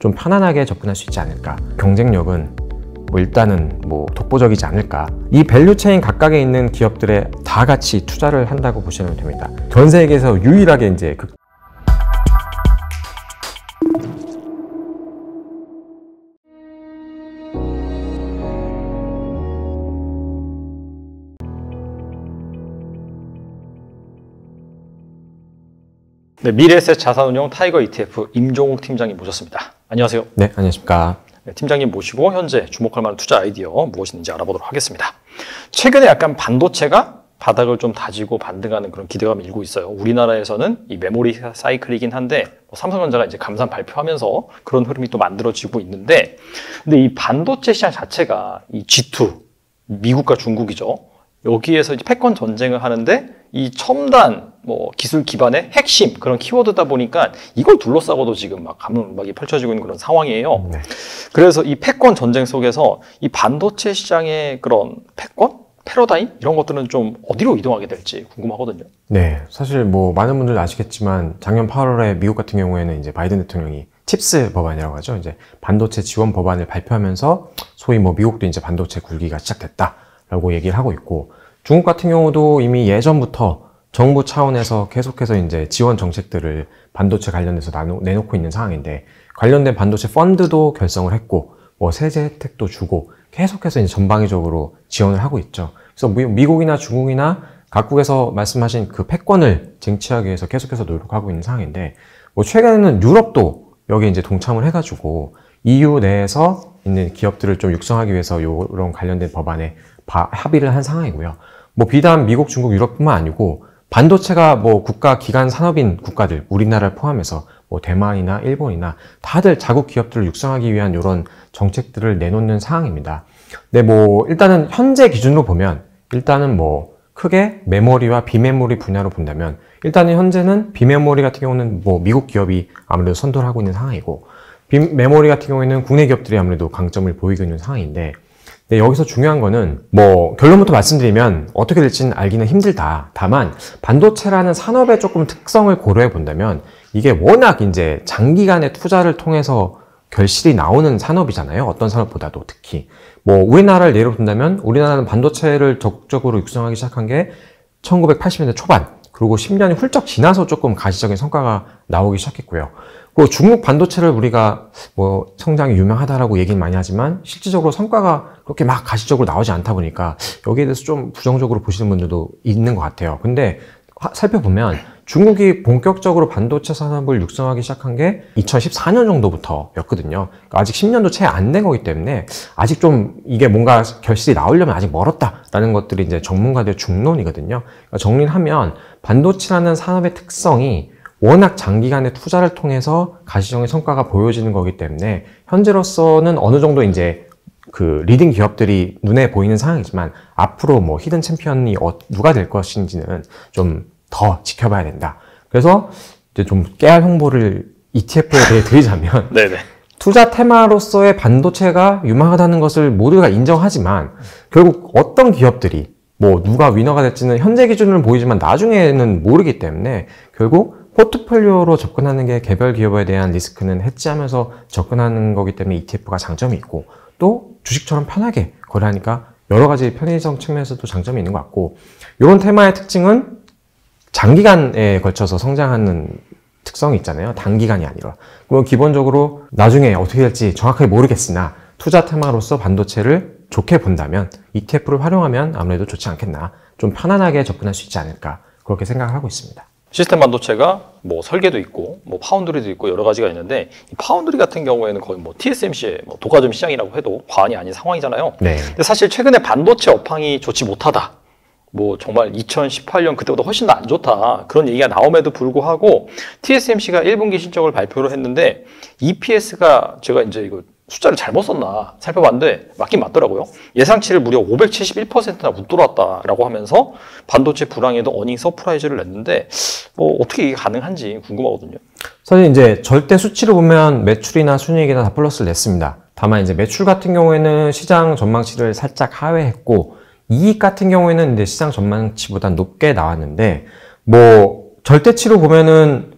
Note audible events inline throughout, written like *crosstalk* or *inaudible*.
좀 편안하게 접근할 수 있지 않을까 경쟁력은 뭐 일단은 뭐 독보적이지 않을까 이 밸류체인 각각에 있는 기업들에 다 같이 투자를 한다고 보시면 됩니다 전 세계에서 유일하게 이제 네, 미래에셋 자산운용 타이거 ETF 임종욱 팀장님 모셨습니다. 안녕하세요. 네, 안녕하십니까. 네, 팀장님 모시고 현재 주목할 만한 투자 아이디어 무엇인지 알아보도록 하겠습니다. 최근에 약간 반도체가 바닥을 좀 다지고 반등하는 그런 기대감이 일고 있어요. 우리나라에서는 이 메모리 사이클이긴 한데 뭐 삼성전자가 이제 감산 발표하면서 그런 흐름이 또 만들어지고 있는데 근데 이 반도체 시장 자체가 이 G2 미국과 중국이죠. 여기에서 이제 패권 전쟁을 하는데 이 첨단 뭐 기술 기반의 핵심 그런 키워드다 보니까 이걸 둘러싸고도 지금 막가론박이 펼쳐지고 있는 그런 상황이에요. 네. 그래서 이 패권 전쟁 속에서 이 반도체 시장의 그런 패권 패러다임 이런 것들은 좀 어디로 이동하게 될지 궁금하거든요. 네, 사실 뭐 많은 분들 아시겠지만 작년 8월에 미국 같은 경우에는 이제 바이든 대통령이 칩스 법안이라고 하죠. 이제 반도체 지원 법안을 발표하면서 소위 뭐 미국도 이제 반도체 굴기가 시작됐다라고 얘기를 하고 있고 중국 같은 경우도 이미 예전부터 정부 차원에서 계속해서 이제 지원 정책들을 반도체 관련해서 나누, 내놓고 있는 상황인데 관련된 반도체 펀드도 결성을 했고 뭐 세제 혜택도 주고 계속해서 이제 전방위적으로 지원을 하고 있죠. 그래서 미국이나 중국이나 각국에서 말씀하신 그 패권을 쟁취하기 위해서 계속해서 노력하고 있는 상황인데 뭐 최근에는 유럽도 여기 이제 동참을 해가지고 EU 내에서 있는 기업들을 좀 육성하기 위해서 이런 관련된 법안에 바, 합의를 한 상황이고요. 뭐 비단 미국, 중국, 유럽뿐만 아니고 반도체가 뭐 국가 기관 산업인 국가들, 우리나라를 포함해서 뭐 대만이나 일본이나 다들 자국 기업들을 육성하기 위한 이런 정책들을 내놓는 상황입니다. 네, 뭐 일단은 현재 기준으로 보면 일단은 뭐 크게 메모리와 비메모리 분야로 본다면 일단은 현재는 비메모리 같은 경우는 뭐 미국 기업이 아무래도 선도를 하고 있는 상황이고 비메모리 같은 경우에는 국내 기업들이 아무래도 강점을 보이고 있는 상황인데 네, 여기서 중요한 거는 뭐 결론부터 말씀드리면 어떻게 될지는 알기는 힘들다. 다만 반도체라는 산업의 조금 특성을 고려해 본다면 이게 워낙 이제 장기간의 투자를 통해서 결실이 나오는 산업이잖아요. 어떤 산업보다도 특히. 뭐 우리나라를 예로 든다면 우리나라는 반도체를 적극적으로 육성하기 시작한 게 1980년대 초반 그리고 10년이 훌쩍 지나서 조금 가시적인 성과가 나오기 시작했고요. 뭐 중국 반도체를 우리가 뭐 성장이 유명하다라고 얘기는 많이 하지만 실질적으로 성과가 그렇게 막 가시적으로 나오지 않다 보니까 여기에 대해서 좀 부정적으로 보시는 분들도 있는 것 같아요. 근데 살펴보면 중국이 본격적으로 반도체 산업을 육성하기 시작한 게 2014년 정도부터였거든요. 그러니까 아직 10년도 채 안 된 거기 때문에 아직 좀 이게 뭔가 결실이 나오려면 아직 멀었다라는 것들이 이제 전문가들의 중론이거든요. 그러니까 정리하면 반도체라는 산업의 특성이 워낙 장기간의 투자를 통해서 가시적인 성과가 보여지는 거기 때문에 현재로서는 어느 정도 이제 그 리딩 기업들이 눈에 보이는 상황이지만 앞으로 뭐 히든 챔피언이 어, 누가 될 것인지는 좀 더 지켜봐야 된다. 그래서 이제 좀 깨알 홍보를 ETF에 대해 드리자면 *laughs* 투자 테마로서의 반도체가 유망하다는 것을 모두가 인정하지만 결국 어떤 기업들이 뭐 누가 위너가 될지는 현재 기준으로 보이지만 나중에는 모르기 때문에 결국 포트폴리오로 접근하는 게 개별 기업에 대한 리스크는 해지하면서 접근하는 거기 때문에 ETF가 장점이 있고 또 주식처럼 편하게 거래하니까 여러 가지 편의성 측면에서도 장점이 있는 것 같고 이런 테마의 특징은 장기간에 걸쳐서 성장하는 특성이 있잖아요. 단기간이 아니라. 그럼 기본적으로 나중에 어떻게 될지 정확하게 모르겠으나 투자 테마로서 반도체를 좋게 본다면 ETF를 활용하면 아무래도 좋지 않겠나. 좀 편안하게 접근할 수 있지 않을까. 그렇게 생각을 하고 있습니다. 시스템 반도체가 뭐 설계도 있고 뭐 파운드리도 있고 여러 가지가 있는데 파운드리 같은 경우에는 거의 뭐 TSMC의 뭐 독과점 시장이라고 해도 과언이 아닌 상황이잖아요. 네. 근데 사실 최근에 반도체 업황이 좋지 못하다. 뭐 정말 2018년 그때보다 훨씬 더 안 좋다 그런 얘기가 나옴에도 불구하고 TSMC가 1분기 실적을 발표를 했는데 EPS가 제가 이제 이거 숫자를 잘못 썼나 살펴봤는데 맞긴 맞더라고요. 예상치를 무려 571%나 웃돌았다라고 하면서 반도체 불황에도 어닝 서프라이즈를 냈는데 뭐 어떻게 이게 가능한지 궁금하거든요. 사실 이제 절대 수치로 보면 매출이나 순이익이나 다 플러스를 냈습니다. 다만 이제 매출 같은 경우에는 시장 전망치를 살짝 하회했고 이익 같은 경우에는 이제 시장 전망치보다 높게 나왔는데 뭐 절대치로 보면은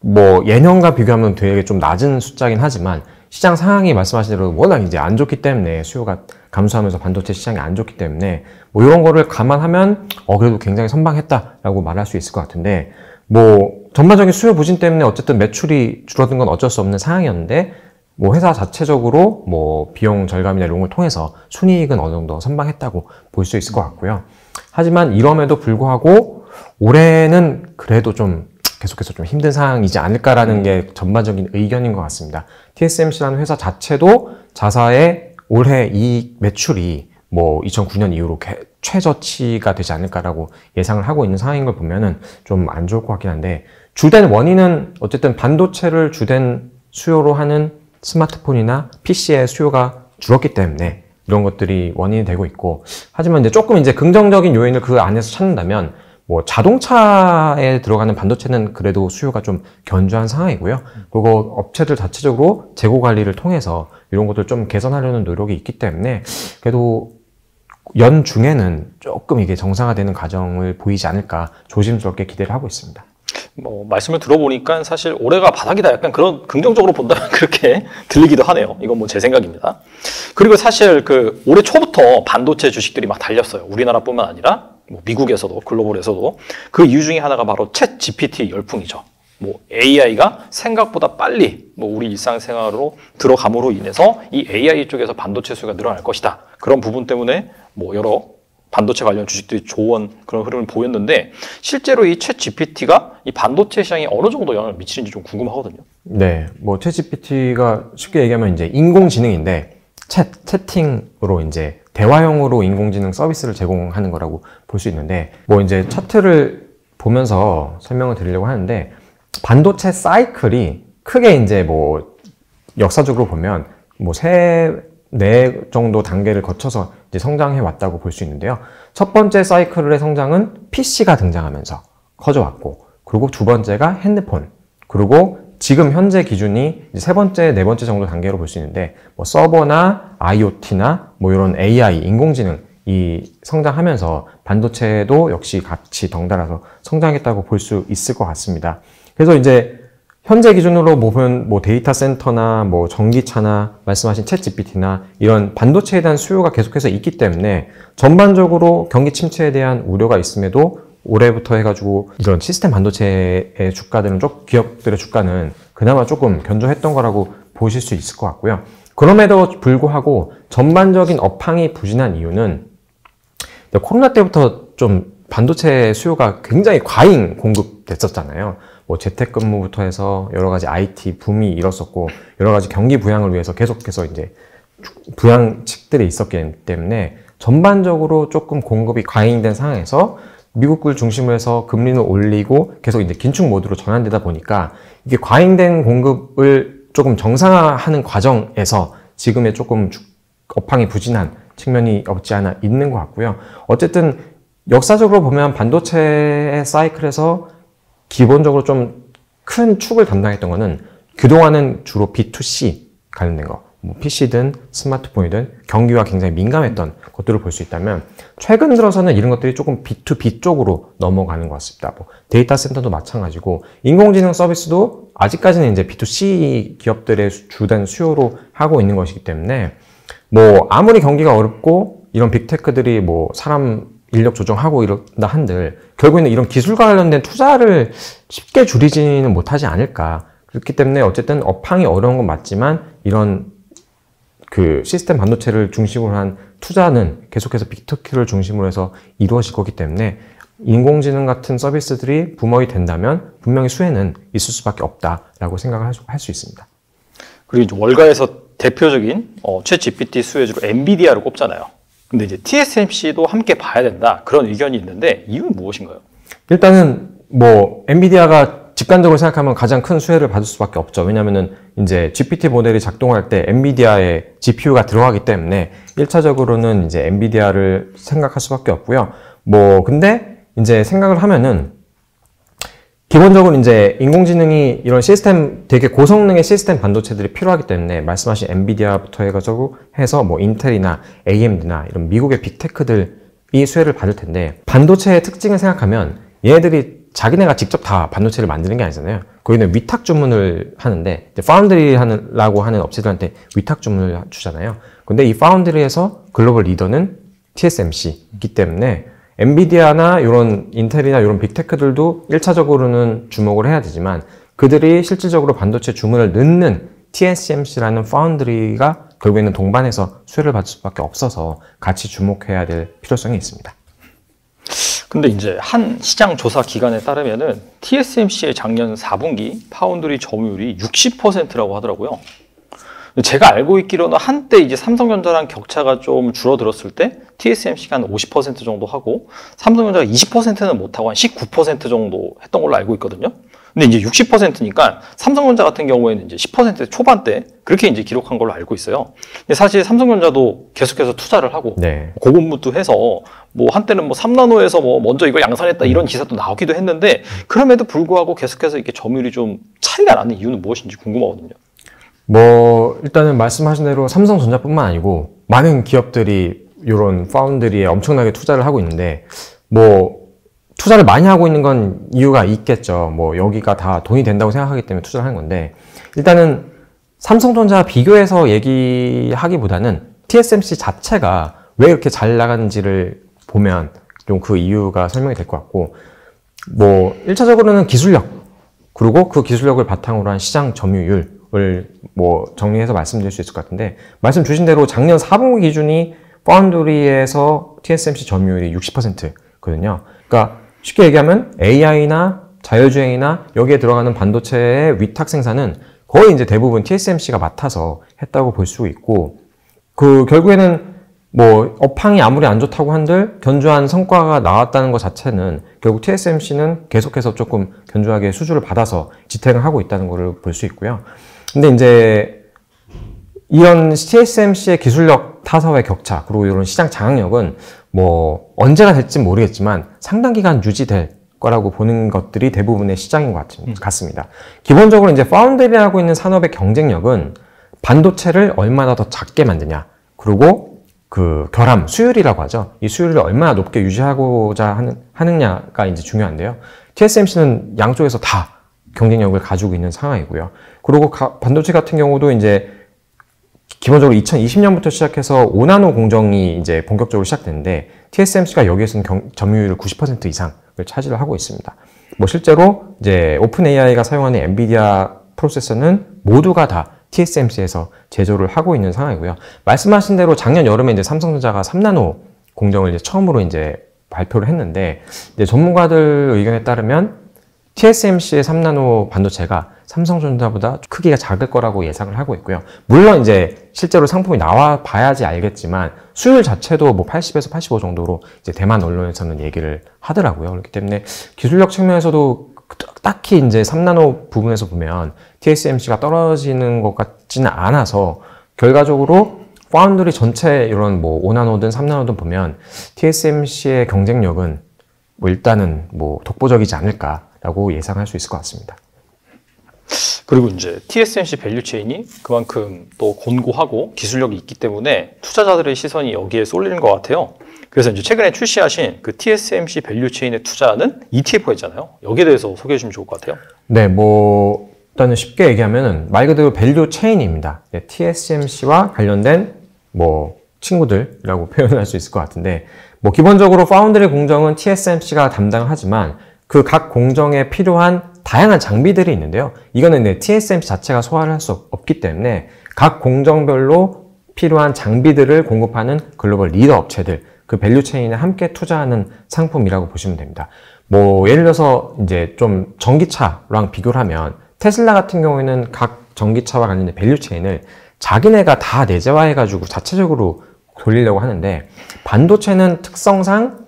뭐 예년과 비교하면 되게 좀 낮은 숫자긴 하지만 시장 상황이 말씀하신 대로 워낙 이제 안 좋기 때문에 수요가 감소하면서 반도체 시장이 안 좋기 때문에 뭐 이런 거를 감안하면 어 그래도 굉장히 선방했다라고 말할 수 있을 것 같은데 뭐 전반적인 수요 부진 때문에 어쨌든 매출이 줄어든 건 어쩔 수 없는 상황이었는데 뭐 회사 자체적으로 뭐 비용 절감이나 이런 걸 통해서 순이익은 어느 정도 선방했다고 볼 수 있을 것 같고요. 하지만 이럼에도 불구하고 올해는 그래도 좀 계속해서 좀 힘든 상황이지 않을까라는 게 전반적인 의견인 것 같습니다. TSMC라는 회사 자체도 자사의 올해 이익 매출이 뭐 2009년 이후로 최저치가 되지 않을까라고 예상을 하고 있는 상황인 걸 보면은 좀 안 좋을 것 같긴 한데 주된 원인은 어쨌든 반도체를 주된 수요로 하는 스마트폰이나 PC의 수요가 줄었기 때문에 이런 것들이 원인이 되고 있고 하지만 이제 조금 이제 긍정적인 요인을 그 안에서 찾는다면 뭐 자동차에 들어가는 반도체는 그래도 수요가 좀 견조한 상황이고요. 그리고 업체들 자체적으로 재고 관리를 통해서 이런 것들 좀 개선하려는 노력이 있기 때문에 그래도 연 중에는 조금 이게 정상화되는 과정을 보이지 않을까 조심스럽게 기대를 하고 있습니다. 뭐 말씀을 들어보니까 사실 올해가 바닥이다 약간 그런 긍정적으로 본다면 *laughs* 그렇게 들리기도 하네요. 이건 뭐 제 생각입니다. 그리고 사실 그 올해 초부터 반도체 주식들이 막 달렸어요. 우리나라뿐만 아니라 뭐 미국에서도 글로벌에서도 그 이유 중에 하나가 바로 챗 GPT 열풍이죠. 뭐 AI가 생각보다 빨리 뭐 우리 일상생활로 들어감으로 인해서 이 AI 쪽에서 반도체 수가 늘어날 것이다. 그런 부분 때문에 뭐 여러 반도체 관련 주식들이 좋은 그런 흐름을 보였는데 실제로 이챗 GPT가 이 반도체 시장에 어느 정도 영향을 미치는지 좀 궁금하거든요. 네, 뭐챗 GPT가 쉽게 얘기하면 이제 인공지능인데 채, 채팅으로 이제 대화형으로 인공지능 서비스를 제공하는 거라고 볼수 있는데 뭐 이제 차트를 보면서 설명을 드리려고 하는데 반도체 사이클이 크게 이제 뭐 역사적으로 보면 뭐세네 정도 단계를 거쳐서 이제 성장해 왔다고 볼 수 있는데요. 첫 번째 사이클의 성장은 PC가 등장하면서 커져왔고 그리고 두 번째가 핸드폰 그리고 지금 현재 기준이 세 번째, 네 번째 정도 단계로 볼 수 있는데 뭐 서버나 IoT나 뭐 이런 AI, 인공지능 이 성장하면서 반도체도 역시 같이 덩달아서 성장했다고 볼 수 있을 것 같습니다. 그래서 이제 현재 기준으로 보면 뭐 데이터 센터나 뭐 전기차나 말씀하신 챗 GPT나 이런 반도체에 대한 수요가 계속해서 있기 때문에 전반적으로 경기 침체에 대한 우려가 있음에도 올해부터 해가지고 이런 시스템 반도체의 주가들은 좀 기업들의 주가는 그나마 조금 견조했던 거라고 보실 수 있을 것 같고요. 그럼에도 불구하고 전반적인 업황이 부진한 이유는 코로나 때부터 좀 반도체 수요가 굉장히 과잉 공급됐었잖아요. 뭐 재택근무부터 해서 여러 가지 IT 붐이 일었었고 여러 가지 경기 부양을 위해서 계속해서 이제 부양측들이 있었기 때문에 전반적으로 조금 공급이 과잉된 상황에서 미국을 중심으로 해서 금리는 올리고 계속 이제 긴축 모드로 전환되다 보니까 이게 과잉된 공급을 조금 정상화하는 과정에서 지금의 조금 업황이 부진한 측면이 없지 않아 있는 것 같고요. 어쨌든 역사적으로 보면 반도체의 사이클에서 기본적으로 좀 큰 축을 담당했던 것은 그동안은 주로 B2C 관련된 거, 뭐 PC든 스마트폰이든 경기와 굉장히 민감했던 것들을 볼 수 있다면 최근 들어서는 이런 것들이 조금 B2B 쪽으로 넘어가는 것 같습니다. 뭐 데이터 센터도 마찬가지고 인공지능 서비스도 아직까지는 이제 B2C 기업들의 주된 수요로 하고 있는 것이기 때문에 뭐 아무리 경기가 어렵고 이런 빅테크들이 뭐 사람 인력 조정하고 이렇다 한들 결국에는 이런 기술과 관련된 투자를 쉽게 줄이지는 못하지 않을까. 그렇기 때문에 어쨌든 업황이 어려운 건 맞지만 이런 그 시스템 반도체를 중심으로 한 투자는 계속해서 빅터키를 중심으로 해서 이루어질 거기 때문에 인공지능 같은 서비스들이 부모이 된다면 분명히 수혜는 있을 수밖에 없다라고 생각을 할 수 있습니다. 그리고 월가에서 대표적인 어, 최 GPT 수혜주로 엔비디아를 꼽잖아요. 근데 이제 TSMC도 함께 봐야 된다 그런 의견이 있는데 이유는 무엇인가요? 일단은 뭐 엔비디아가 직관적으로 생각하면 가장 큰 수혜를 받을 수밖에 없죠. 왜냐면은 이제 GPT 모델이 작동할 때 엔비디아의 GPU가 들어가기 때문에 1차적으로는 이제 엔비디아를 생각할 수밖에 없고요. 뭐 근데 이제 생각을 하면은 기본적으로 이제 인공지능이 이런 시스템 되게 고성능의 시스템 반도체들이 필요하기 때문에 말씀하신 엔비디아부터 해가지고 해서 뭐 인텔이나 AMD나 이런 미국의 빅테크들이 수혜를 받을 텐데 반도체의 특징을 생각하면 얘들이 자기네가 직접 다 반도체를 만드는 게 아니잖아요. 거기는 위탁 주문을 하는데 파운드리라고 하는 업체들한테 위탁 주문을 주잖아요. 근데 이 파운드리에서 글로벌 리더는 TSMC이기 때문에 엔비디아나 이런 인텔이나 이런 빅테크들도 1차적으로는 주목을 해야 되지만 그들이 실질적으로 반도체 주문을 넣는 TSMC라는 파운드리가 결국에는 동반해서 수혜를 받을 수밖에 없어서 같이 주목해야 될 필요성이 있습니다. 근데 이제 한 시장 조사 기간에 따르면은 TSMC의 작년 4분기 파운드리 점유율이 60%라고 하더라고요. 제가 알고 있기로는 한때 이제 삼성전자랑 격차가 좀 줄어들었을 때 TSMC가 한 50% 정도 하고 삼성전자가 20%는 못하고 한 19% 정도 했던 걸로 알고 있거든요. 근데 이제 60%니까 삼성전자 같은 경우에는 이제 10% 초반대 그렇게 이제 기록한 걸로 알고 있어요. 근데 사실 삼성전자도 계속해서 투자를 하고 네. 고군분도 해서 뭐 한때는 뭐 3나노에서 뭐 먼저 이걸 양산했다 음. 이런 기사도 나오기도 했는데 그럼에도 불구하고 계속해서 이렇게 점유율이 좀 차이가 나는 이유는 무엇인지 궁금하거든요. 뭐 일단은 말씀하신 대로 삼성전자뿐만 아니고 많은 기업들이 이런 파운드리에 엄청나게 투자를 하고 있는데 뭐 투자를 많이 하고 있는 건 이유가 있겠죠. 뭐 여기가 다 돈이 된다고 생각하기 때문에 투자를 하는 건데 일단은 삼성전자 비교해서 얘기하기보다는 TSMC 자체가 왜 이렇게 잘 나가는지를 보면 좀 그 이유가 설명이 될 것 같고 뭐 1차적으로는 기술력 그리고 그 기술력을 바탕으로 한 시장 점유율 뭐 정리해서 말씀드릴 수 있을 것 같은데 말씀 주신 대로 작년 4분기 기준이 파운드리에서 TSMC 점유율이 60%거든요. 그러니까 쉽게 얘기하면 AI나 자율주행이나 여기에 들어가는 반도체의 위탁 생산은 거의 이제 대부분 TSMC가 맡아서 했다고 볼 수 있고 그 결국에는 뭐 업황이 아무리 안 좋다고 한들 견조한 성과가 나왔다는 것 자체는 결국 TSMC는 계속해서 조금 견조하게 수주를 받아서 지탱을 하고 있다는 것을 볼 수 있고요. 근데 이제 이런 TSMC의 기술력 타서의 격차 그리고 이런 시장 장악력은 뭐 언제가 될지 모르겠지만 상당 기간 유지될 거라고 보는 것들이 대부분의 시장인 것 음. 같습니다. 음. 기본적으로 이제 파운드리하고 있는 산업의 경쟁력은 반도체를 얼마나 더 작게 만드냐 그리고 그 결함 수율이라고 하죠. 이 수율을 얼마나 높게 유지하고자 하는, 하느냐가 이제 중요한데요. TSMC는 양쪽에서 다 경쟁력을 가지고 있는 상황이고요. 그리고 가, 반도체 같은 경우도 이제 기본적으로 2020년부터 시작해서 5나노 공정이 이제 본격적으로 시작되는데 TSMC가 여기에서는 경, 점유율 90% 이상을 차지를 하고 있습니다. 뭐 실제로 이제 오픈 AI가 사용하는 엔비디아 프로세서는 모두가 다 TSMC에서 제조를 하고 있는 상황이고요. 말씀하신 대로 작년 여름에 이제 삼성전자가 3나노 공정을 이제 처음으로 이제 발표를 했는데 이제 전문가들 의견에 따르면 TSMC의 3나노 반도체가 삼성전자보다 크기가 작을 거라고 예상을 하고 있고요. 물론 이제 실제로 상품이 나와 봐야지 알겠지만 수율 자체도 뭐 80에서 85 정도로 이제 대만 언론에서는 얘기를 하더라고요. 그렇기 때문에 기술력 측면에서도 딱히 이제 3나노 부분에서 보면 TSMC가 떨어지는 것 같지는 않아서 결과적으로 파운드리 전체 이런 뭐 5나노든 3나노든 보면 TSMC의 경쟁력은 뭐 일단은 뭐 독보적이지 않을까 라고 예상할 수 있을 것 같습니다. 그리고 이제 TSMC 밸류체인이 그만큼 또 곤고하고 기술력이 있기 때문에 투자자들의 시선이 여기에 쏠리는 것 같아요. 그래서 이제 최근에 출시하신 그 TSMC 밸류체인에 투자하는 ETF가 있잖아요. 여기에 대해서 소개해 주면 좋을 것 같아요. 네, 뭐 일단은 쉽게 얘기하면은 말 그대로 밸류체인입니다. 네, TSMC와 관련된 뭐 친구들이라고 *laughs* 표현할 수 있을 것 같은데 뭐 기본적으로 파운드리 공정은 TSMC가 담당하지만 그각 공정에 필요한 다양한 장비들이 있는데요. 이거는 네, TSMC 자체가 소화를 할 수 없기 때문에 각 공정별로 필요한 장비들을 공급하는 글로벌 리더 업체들, 그 밸류 체인에 함께 투자하는 상품이라고 보시면 됩니다. 뭐 예를 들어서 이제 좀 전기차랑 비교를 하면 테슬라 같은 경우에는 각 전기차와 관련된 밸류 체인을 자기네가 다 내재화해가지고 자체적으로 돌리려고 하는데 반도체는 특성상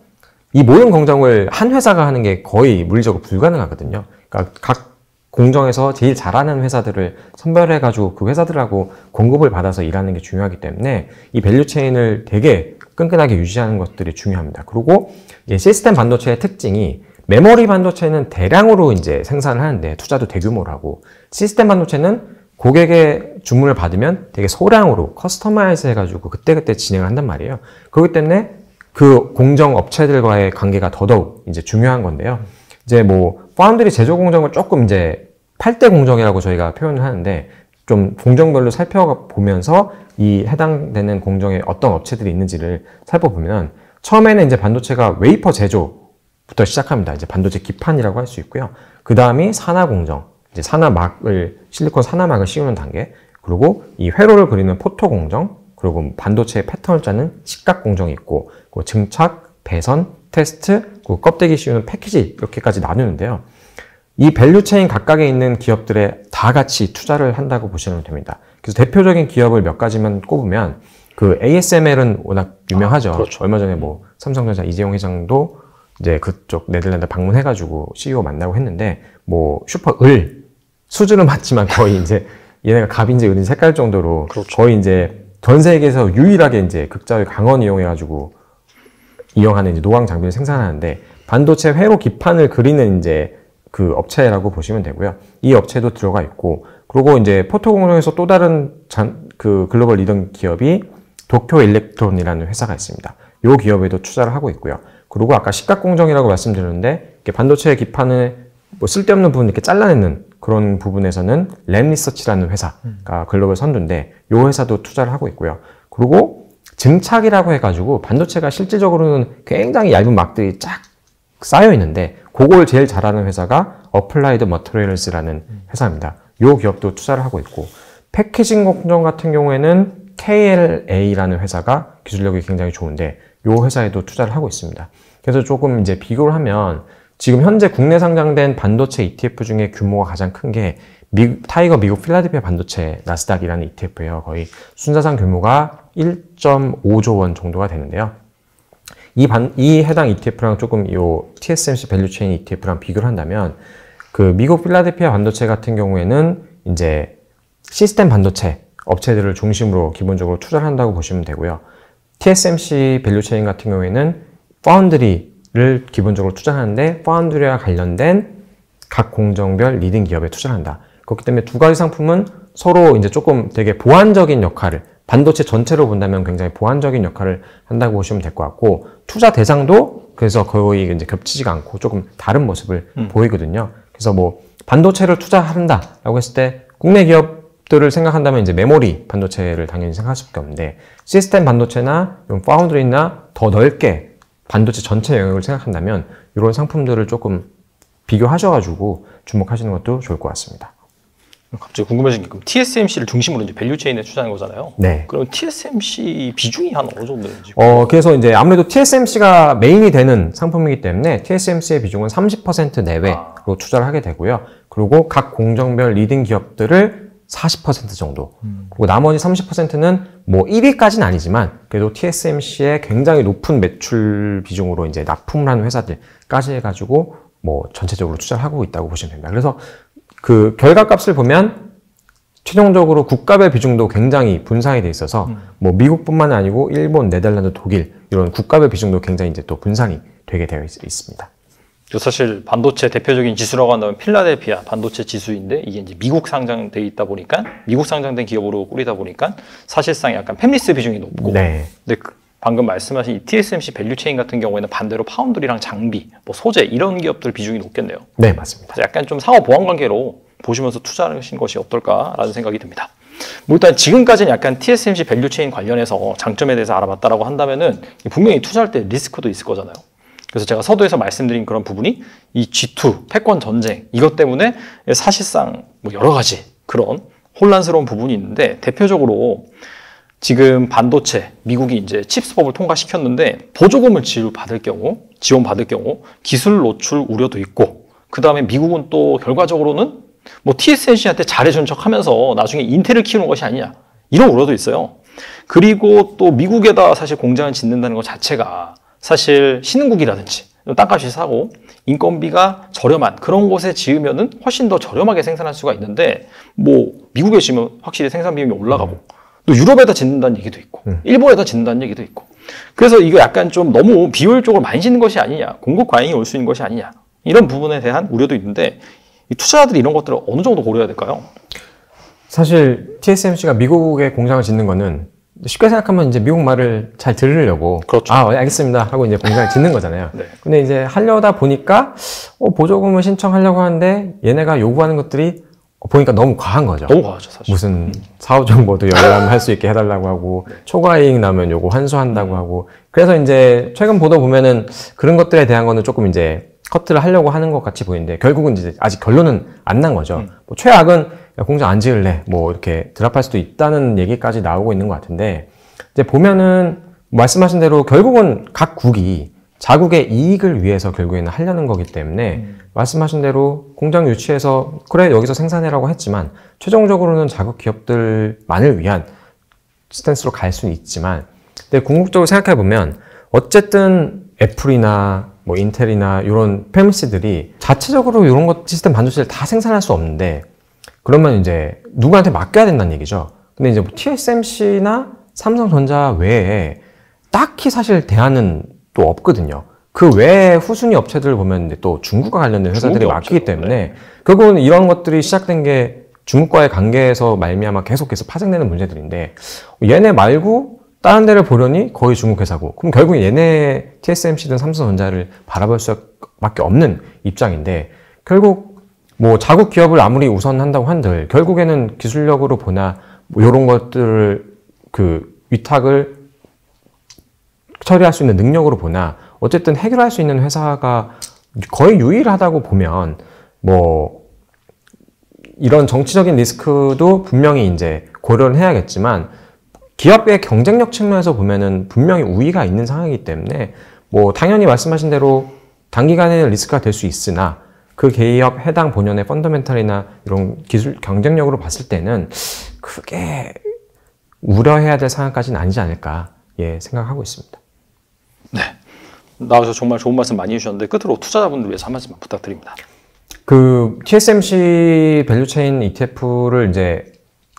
이 모형 공정을 한 회사가 하는 게 거의 물리적으로 불가능하거든요. 그러니까 각 공정에서 제일 잘하는 회사들을 선별해가지고 그 회사들하고 공급을 받아서 일하는 게 중요하기 때문에 이 밸류 체인을 되게 끈끈하게 유지하는 것들이 중요합니다. 그리고 시스템 반도체의 특징이 메모리 반도체는 대량으로 이제 생산을 하는데 투자도 대규모로 하고 시스템 반도체는 고객의 주문을 받으면 되게 소량으로 커스터마이즈 해가지고 그때그때 진행을 한단 말이에요. 그렇기 때문에 그 공정 업체들과의 관계가 더더욱 이제 중요한 건데요. 이제 뭐 파운드리 제조 공정을 조금 이제 8대 공정이라고 저희가 표현을 하는데 좀 공정별로 살펴보면서 이 해당되는 공정에 어떤 업체들이 있는지를 살펴보면 처음에는 이제 반도체가 웨이퍼 제조부터 시작합니다. 이제 반도체 기판이라고 할 수 있고요. 그 다음이 산화 공정, 이제 산화막을 실리콘 산화막을 씌우는 단계, 그리고 이 회로를 그리는 포토 공정, 그리고 반도체의 패턴을 짜는 식각 공정이 있고 뭐 증착, 배선, 테스트, 그 껍데기 씌우는 패키지 이렇게까지 나누는데요. 이 밸류 체인 각각에 있는 기업들에 다 같이 투자를 한다고 보시면 됩니다. 그래서 대표적인 기업을 몇 가지만 꼽으면 그 ASML은 워낙 유명하죠. 아, 그렇죠. 얼마 전에 뭐 삼성전자 이재용 회장도 이제 그쪽 네덜란드 방문해가지고 CEO 만나고 했는데 뭐 슈퍼 을 수준은 맞지만 거의 이제 얘네가 갑인지 은인지 색깔 정도로 그렇죠. 거의 이제 전 세계에서 유일하게 이제 극자의 강원 이용해가지고 이용하는 이제 노광 장비를 생산하는데 반도체 회로 기판을 그리는 이제 그 업체라고 보시면 되고요. 이 업체도 들어가 있고 그리고 이제 포토 공정에서 또 다른 잔, 그 글로벌 리더 기업이 도쿄 일렉트론이라는 회사가 있습니다. 이 기업에도 투자를 하고 있고요. 그리고 아까 시각 공정이라고 말씀드렸는데 반도체 기판을 뭐 쓸데없는 부분 이렇게 잘라내는 그런 부분에서는 램 리서치라는 회사가 음. 글로벌 선두인데 이 회사도 투자를 하고 있고요. 그리고 증착이라고 해가지고 반도체가 실질적으로는 굉장히 얇은 막들이 쫙 쌓여 있는데 그걸 제일 잘하는 회사가 어플라이드 머트리얼스라는 회사입니다. 이 기업도 투자를 하고 있고 패키징 공정 같은 경우에는 KLA라는 회사가 기술력이 굉장히 좋은데 이 회사에도 투자를 하고 있습니다. 그래서 조금 이제 비교를 하면 지금 현재 국내 상장된 반도체 ETF 중에 규모가 가장 큰 게 타이거 미국 필라델피아 반도체 나스닥이라는 ETF예요. 거의 순자산 규모가 1.5조 원 정도가 되는데요. 이, 반, 이 해당 ETF랑 조금 요 TSMC 밸류체인 ETF랑 비교를 한다면 그 미국 필라델피아 반도체 같은 경우에는 이제 시스템 반도체 업체들을 중심으로 기본적으로 투자를 한다고 보시면 되고요. TSMC 밸류체인 같은 경우에는 파운드리를 기본적으로 투자하는데 파운드리와 관련된 각 공정별 리딩 기업에 투자한다. 를 그렇기 때문에 두 가지 상품은 서로 이제 조금 되게 보완적인 역할을 반도체 전체로 본다면 굉장히 보완적인 역할을 한다고 보시면 될 것 같고 투자 대상도 그래서 거의 이제 겹치지가 않고 조금 다른 모습을 음. 보이거든요. 그래서 뭐 반도체를 투자한다라고 했을 때 국내 기업들을 생각한다면 이제 메모리 반도체를 당연히 생각할 수밖에 없는데 시스템 반도체나 파운드리나 더 넓게 반도체 전체 영역을 생각한다면 이런 상품들을 조금 비교하셔가지고 주목하시는 것도 좋을 것 같습니다. 갑자기 궁금해진 게그 TSMC를 중심으로 이제 밸류 체인에 투자한 거잖아요. 네. 그럼 TSMC 비중이 한 어느 정도 인지 어, 그래서 이제 아무래도 TSMC가 메인이 되는 상품이기 때문에 TSMC의 비중은 30% 내외로 아. 투자를 하게 되고요. 그리고 각 공정별 리딩 기업들을 40% 정도. 음. 그리고 나머지 30%는 뭐 1위까지는 아니지만 그래도 TSMC의 굉장히 높은 매출 비중으로 이제 납품을 하는 회사들까지 해가지고 뭐 전체적으로 투자를 하고 있다고 보시면 됩니다. 그래서 그 결과값을 보면 최종적으로 국가별 비중도 굉장히 분산이 돼 있어서 음. 뭐 미국뿐만 아니고 일본, 네덜란드, 독일 이런 국가별 비중도 굉장히 이제 또 분산이 되게 되어 있, 습니다 사실 반도체 대표적인 지수라고 한다면 필라델피아 반도체 지수인데 이게 이제 미국 상장돼 있다 보니까 미국 상장된 기업으로 꾸리다 보니까 사실상 약간 팹리스 비중이 높고 네. 근데 그, 방금 말씀하신 이 TSMC 밸류체인 같은 경우에는 반대로 파운드리랑 장비, 뭐 소재 이런 기업들 비중이 높겠네요. 네, 맞습니다. 약간 좀 상호 보완 관계로 보시면서 투자하신 것이 어떨까라는 생각이 듭니다. 뭐 일단 지금까지는 약간 TSMC 밸류체인 관련해서 장점에 대해서 알아봤다라고 한다면은 분명히 투자할 때 리스크도 있을 거잖아요. 그래서 제가 서두에서 말씀드린 그런 부분이 이 G2 패권 전쟁 이것 때문에 사실상 뭐 여러 가지 그런 혼란스러운 부분이 있는데 대표적으로 지금 반도체 미국이 이제 칩스법을 통과시켰는데 보조금을 지급 받을 경우 지원 받을 경우 기술 노출 우려도 있고 그 다음에 미국은 또 결과적으로는 뭐 TSMC한테 잘해준 척하면서 나중에 인텔을 키우는 것이 아니냐 이런 우려도 있어요. 그리고 또 미국에다 사실 공장을 짓는다는 것 자체가 사실 신흥국이라든지 땅값이 싸고 인건비가 저렴한 그런 곳에 지으면은 훨씬 더 저렴하게 생산할 수가 있는데 뭐 미국에 지으면 확실히 생산 비용이 올라가고 또 유럽에다 짓는다는 얘기도 있고 음. 일본에다 짓는다는 얘기도 있고 그래서 이거 약간 좀 너무 비효율적으로 많이 짓는 것이 아니냐 공급 과잉이 올 수 있는 것이 아니냐 이런 부분에 대한 우려도 있는데 투자자들이 이런 것들을 어느 정도 고려해야 될까요? 사실 TSMC가 미국에 공장을 짓는 거는 쉽게 생각하면 이제 미국 말을 잘 들으려고 그렇죠. 아 예, 알겠습니다 하고 이제 공장을 짓는 거잖아요. 네. 근데 이제 하려다 보니까 어, 보조금을 신청하려고 하는데 얘네가 요구하는 것들이 보니까 너무 과한 거죠. 너무 과하죠, 사실. 무슨 사업 정보도 열람할 수 있게 해달라고 하고 네. 초과 이익 나면 요거 환수한다고 음. 하고 그래서 이제 최근 보도 보면은 그런 것들에 대한 거는 조금 이제 커트를 하려고 하는 것 같이 보이는데 결국은 이제 아직 결론은 안 난 거죠. 음. 뭐 최악은 공장 안 지을래 뭐 이렇게 드랍할 수도 있다는 얘기까지 나오고 있는 것 같은데 이제 보면은 말씀하신 대로 결국은 각 국이 자국의 이익을 위해서 결국에는 하려는 거기 때문에 음. 말씀하신 대로 공장 유치해서 그래 여기서 생산해라고 했지만 최종적으로는 자국 기업들만을 위한 스탠스로 갈 수는 있지만 근데 궁극적으로 생각해 보면 어쨌든 애플이나 뭐 인텔이나 이런 페미시들이 자체적으로 이런 것 시스템 반도체를 다 생산할 수 없는데 그러면 이제 누구한테 맡겨야 된다는 얘기죠. 근데 이제 뭐 TSMC나 삼성전자 외에 딱히 사실 대안은 또 없거든요. 그 외에 후순위 업체들 을 보면 또 중국과 관련된 회사들이 많기 네. 때문에 결국은 이런 것들이 시작된 게 중국과의 관계에서 말미암아 계속해서 파생되는 문제들인데 얘네 말고 다른 데를 보려니 거의 중국 회사고 그럼 결국 얘네 TSMC든 삼성전자를 바라볼 수밖에 없는 입장인데 결국 뭐 자국 기업을 아무리 우선한다고 한들 결국에는 기술력으로 보나 뭐 이런 것들을 그 위탁을 처리할 수 있는 능력으로 보나 어쨌든 해결할 수 있는 회사가 거의 유일하다고 보면 뭐 이런 정치적인 리스크도 분명히 이제 고려를 해야겠지만 기업의 경쟁력 측면에서 보면은 분명히 우위가 있는 상황이기 때문에 뭐 당연히 말씀하신 대로 단기간에는 리스크가 될 수 있으나 그 개업 해당 본연의 펀더멘탈이나 이런 기술 경쟁력으로 봤을 때는 크게 우려해야 될 상황까지는 아니지 않을까 예 생각하고 있습니다. 네. 나와서 정말 좋은 말씀 많이 해주셨는데 끝으로 투자자분들 위해서 한 말씀 만 부탁드립니다. 그 TSMC 밸류체인 ETF를 이제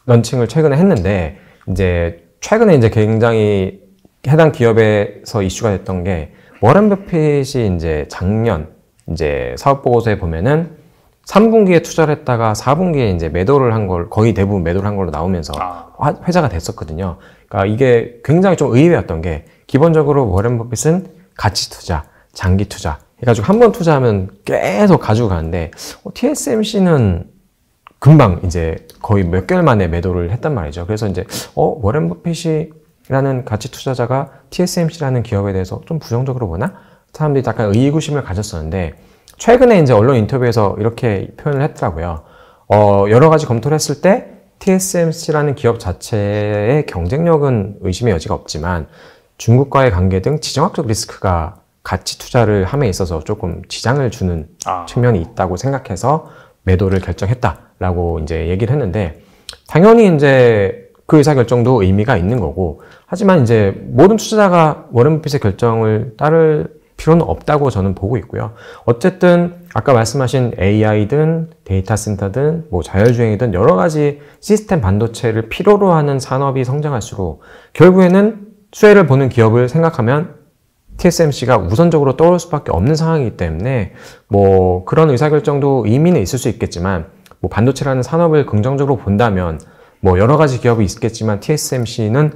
런칭을 최근에 했는데 이제 최근에 이제 굉장히 해당 기업에서 이슈가 됐던 게 워런 버핏이 이제 작년 이제 사업 보고서에 보면은 3분기에 투자를 했다가 4분기에 이제 매도를 한 걸 거의 대부분 매도를 한 걸로 나오면서 아. 회자가 됐었거든요. 그러니까 이게 굉장히 좀 의외였던 게 기본적으로 워렌 버핏은 가치 투자, 장기 투자 해가지고 한 번 투자하면 계속 가지고 가는데 어, TSMC는 금방 이제 거의 몇 개월 만에 매도를 했단 말이죠. 그래서 이제 어 워렌 버핏이라는 가치 투자자가 TSMC라는 기업에 대해서 좀 부정적으로 보나? 사람들이 약간 의구심을 가졌었는데 최근에 이제 언론 인터뷰에서 이렇게 표현을 했더라고요. 어, 여러 가지 검토를 했을 때 TSMC라는 기업 자체의 경쟁력은 의심의 여지가 없지만 중국과의 관계 등 지정학적 리스크가 가치 투자를 함에 있어서 조금 지장을 주는 아. 측면이 있다고 생각해서 매도를 결정했다라고 이제 얘기를 했는데 당연히 이제 그 의사결정도 의미가 있는 거고 하지만 이제 모든 투자자가 워렌 버핏의 결정을 따를 필요는 없다고 저는 보고 있고요. 어쨌든 아까 말씀하신 AI든 데이터 센터든 뭐 자율주행이든 여러 가지 시스템 반도체를 필요로 하는 산업이 성장할수록 결국에는 수혜를 보는 기업을 생각하면 TSMC가 우선적으로 떠올 수밖에 없는 상황이기 때문에 뭐 그런 의사결정도 의미는 있을 수 있겠지만 뭐 반도체라는 산업을 긍정적으로 본다면 뭐 여러 가지 기업이 있겠지만 TSMC는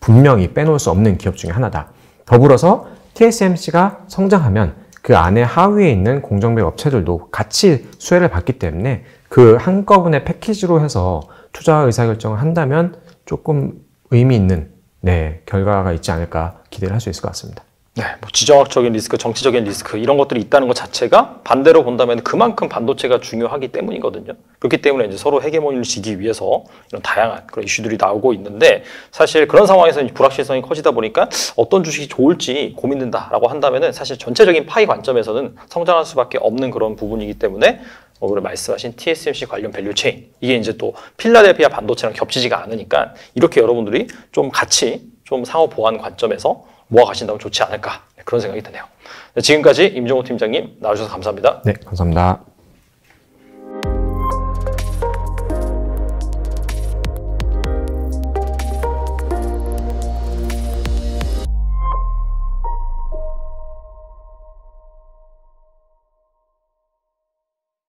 분명히 빼놓을 수 없는 기업 중에 하나다. 더불어서 TSMC가 성장하면 그 안에 하위에 있는 공정배 업체들도 같이 수혜를 받기 때문에 그 한꺼번에 패키지로 해서 투자 의사결정을 한다면 조금 의미 있는 네, 결과가 있지 않을까 기대를 할 수 있을 것 같습니다. 네, 뭐 지정학적인 리스크, 정치적인 리스크 이런 것들이 있다는 것 자체가 반대로 본다면 그만큼 반도체가 중요하기 때문이거든요. 그렇기 때문에 이제 서로 헤게모니를 지기 위해서 이런 다양한 그런 이슈들이 나오고 있는데 사실 그런 상황에서 불확실성이 커지다 보니까 어떤 주식이 좋을지 고민된다라고 한다면은 사실 전체적인 파이 관점에서는 성장할 수밖에 없는 그런 부분이기 때문에 오늘 말씀하신 TSMC 관련 밸류 체인 이게 이제 또 필라델피아 반도체랑 겹치지가 않으니까 이렇게 여러분들이 좀 같이 좀 상호 보완 관점에서 모아가신다면 좋지 않을까 네, 그런 생각이 드네요. 네, 지금까지 임종호 팀장님 나와주셔서 감사합니다. 네, 감사합니다.